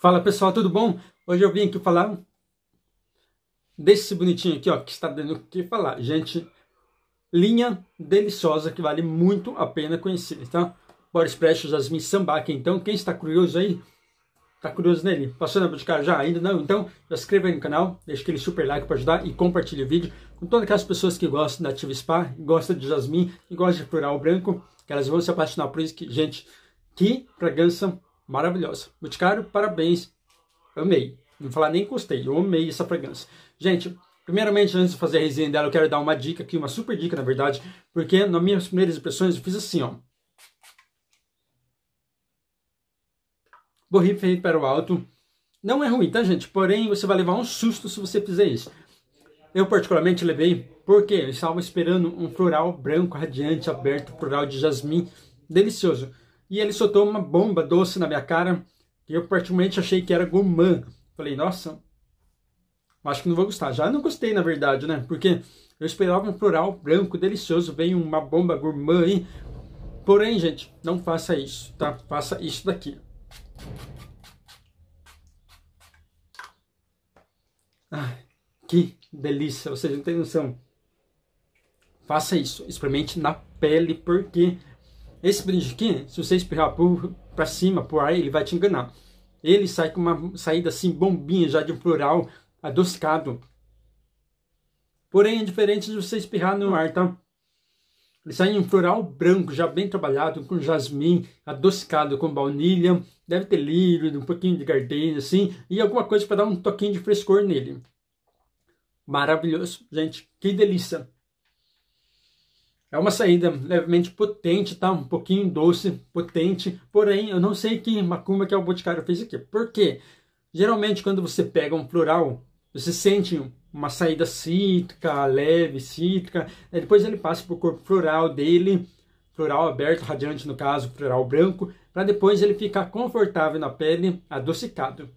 Fala pessoal, tudo bom? Hoje eu vim aqui falar desse bonitinho aqui, ó, que está dando o que falar. Gente, linha deliciosa que vale muito a pena conhecer, tá? Boris Precious, Jasmine Sambaque. Então, quem está curioso aí, está curioso nele? Passou na cara já? Ainda não? Então, já se inscreva aí no canal, deixa aquele super like para ajudar e compartilhe o vídeo com todas aquelas pessoas que gostam da Ativa Spa, gostam de Jasmine e gostam de floral branco, que elas vão se apaixonar por isso que, gente, que fragrância maravilhosa. Boticário, parabéns. Amei. Não falar nem gostei, eu amei essa fragrância. Gente, primeiramente, antes de fazer a resenha dela, eu quero dar uma dica aqui, uma super dica, na verdade, porque nas minhas primeiras impressões eu fiz assim, ó. Borri para o alto. Não é ruim, tá, gente? Porém, você vai levar um susto se você fizer isso. Eu, particularmente, levei porque eu estava esperando um floral branco radiante, aberto, floral de jasmim, delicioso e ele soltou uma bomba doce na minha cara. E eu particularmente achei que era Gourmand. Falei, nossa, acho que não vou gostar. Já não gostei, na verdade, né? Porque eu esperava um plural branco delicioso, veio uma bomba gourmand aí. Porém, gente, não faça isso, tá? Faça isso daqui. Ai, que delícia, vocês não têm noção. Faça isso, experimente na pele, porque esse brinde aqui, se você espirrar para cima, por ar, ele vai te enganar. Ele sai com uma saída assim, bombinha, já de floral, adocicado. Porém, é diferente de você espirrar no ar, tá? Ele sai em um floral branco, já bem trabalhado, com jasmim, adocicado com baunilha, deve ter lírio, um pouquinho de gardenia, assim, e alguma coisa para dar um toquinho de frescor nele. Maravilhoso, gente, que delícia! É uma saída levemente potente, tá? Um pouquinho doce, potente. Porém, eu não sei que macumba que o Boticário fez aqui. Por quê? Geralmente, quando você pega um floral, você sente uma saída cítrica, leve, cítrica. Depois ele passa para o corpo floral dele, floral aberto, radiante no caso, floral branco, para depois ele ficar confortável na pele, adocicado.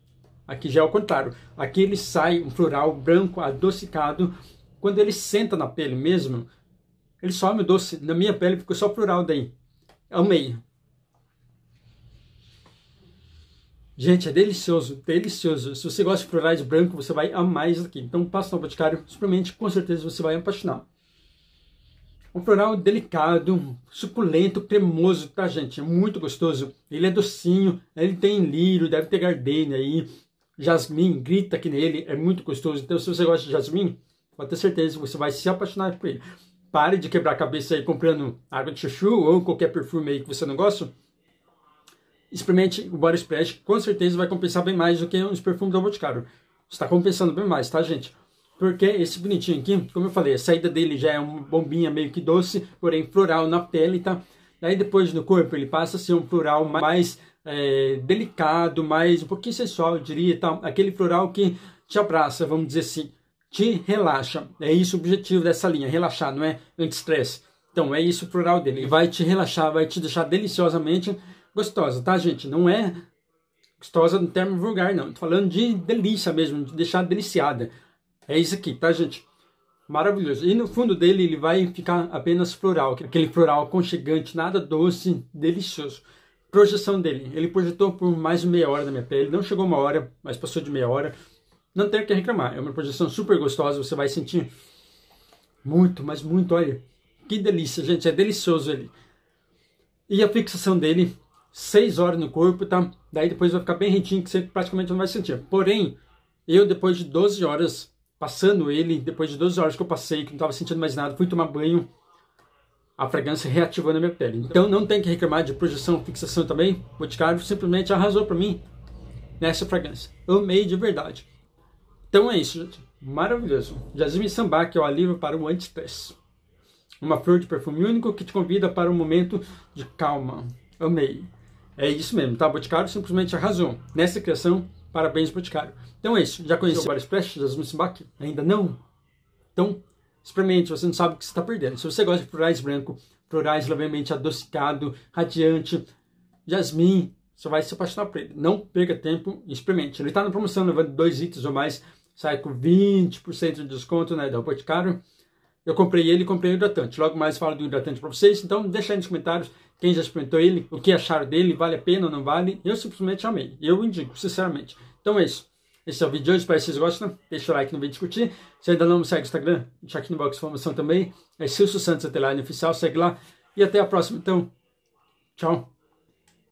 Aqui já é o contrário. Aqui ele sai um floral branco adocicado. Quando ele senta na pele mesmo, ele só me doce, na minha pele ficou só plural daí. Amei. É gente, é delicioso, delicioso. Se você gosta de florais branco, você vai amar isso aqui. Então passa no Boticário, experimente, com certeza você vai apaixonar. Um floral delicado, suculento, cremoso, tá, gente? É muito gostoso. Ele é docinho, ele tem lírio, deve ter gardenia aí. Jasmim grita aqui nele, é muito gostoso. Então, se você gosta de jasmim, pode ter certeza que você vai se apaixonar por ele. Pare de quebrar a cabeça aí comprando água de chuchu ou qualquer perfume aí que você não gosta. Experimente o Body Splash, com certeza vai compensar bem mais do que os perfumes da Boticário. Está compensando bem mais, tá, gente? Porque esse bonitinho aqui, como eu falei, a saída dele já é uma bombinha meio que doce, porém floral na pele, tá? Daí depois no corpo ele passa a ser um floral mais é, delicado, mais um pouquinho sensual, eu diria, tá? Aquele floral que te abraça, vamos dizer assim te relaxa. É isso o objetivo dessa linha, relaxar, não é anti-estresse. Então, é isso o plural dele. Ele vai te relaxar, vai te deixar deliciosamente gostosa, tá, gente? Não é gostosa no termo vulgar, não. Tô falando de delícia mesmo, de deixar deliciada. É isso aqui, tá, gente? Maravilhoso. E no fundo dele, ele vai ficar apenas plural, é aquele plural aconchegante, nada doce, delicioso. Projeção dele. Ele projetou por mais de meia hora na minha pele, não chegou uma hora, mas passou de meia hora não tem o que reclamar. É uma projeção super gostosa, você vai sentir muito, mas muito, olha. Que delícia, gente, é delicioso ele. E a fixação dele, 6 horas no corpo, tá? Daí depois vai ficar bem retinho, que você praticamente não vai sentir. Porém, eu depois de 12 horas passando ele, depois de 12 horas que eu passei, que não estava sentindo mais nada, fui tomar banho, a fragrância reativou na minha pele. Então não tem que reclamar de projeção, fixação também. O Boticário simplesmente arrasou para mim nessa fragrância. Amei de verdade. Então é isso, gente. Maravilhoso. Jasmine Sambá, que é o alívio para o anti Uma flor de perfume único que te convida para um momento de calma. Amei. É isso mesmo, tá? Boticário simplesmente arrasou. Nessa criação, parabéns, Boticário. Então é isso. Já conheceu várias flechas Jasmine Sambá? Ainda não? Então, experimente. Você não sabe o que você está perdendo. Se você gosta de florais branco, florais levemente adocicado, radiante, jasmim, você vai se apaixonar por ele. Não perca tempo e experimente. Ele está na promoção levando dois itens ou mais sai com 20% de desconto na né, da Boticário. Eu comprei ele e comprei o hidratante. Logo mais falo do hidratante para vocês. Então, deixa aí nos comentários quem já experimentou ele, o que acharam dele, vale a pena ou não vale. Eu simplesmente amei. Eu indico, sinceramente. Então é isso. Esse é o vídeo de hoje, espero que vocês gostem. Deixa o like no vídeo discutir. Se ainda não me segue no Instagram, deixa aqui no box de informação também. É Silvio Santos Atelário Oficial, segue lá. E até a próxima, então. Tchau.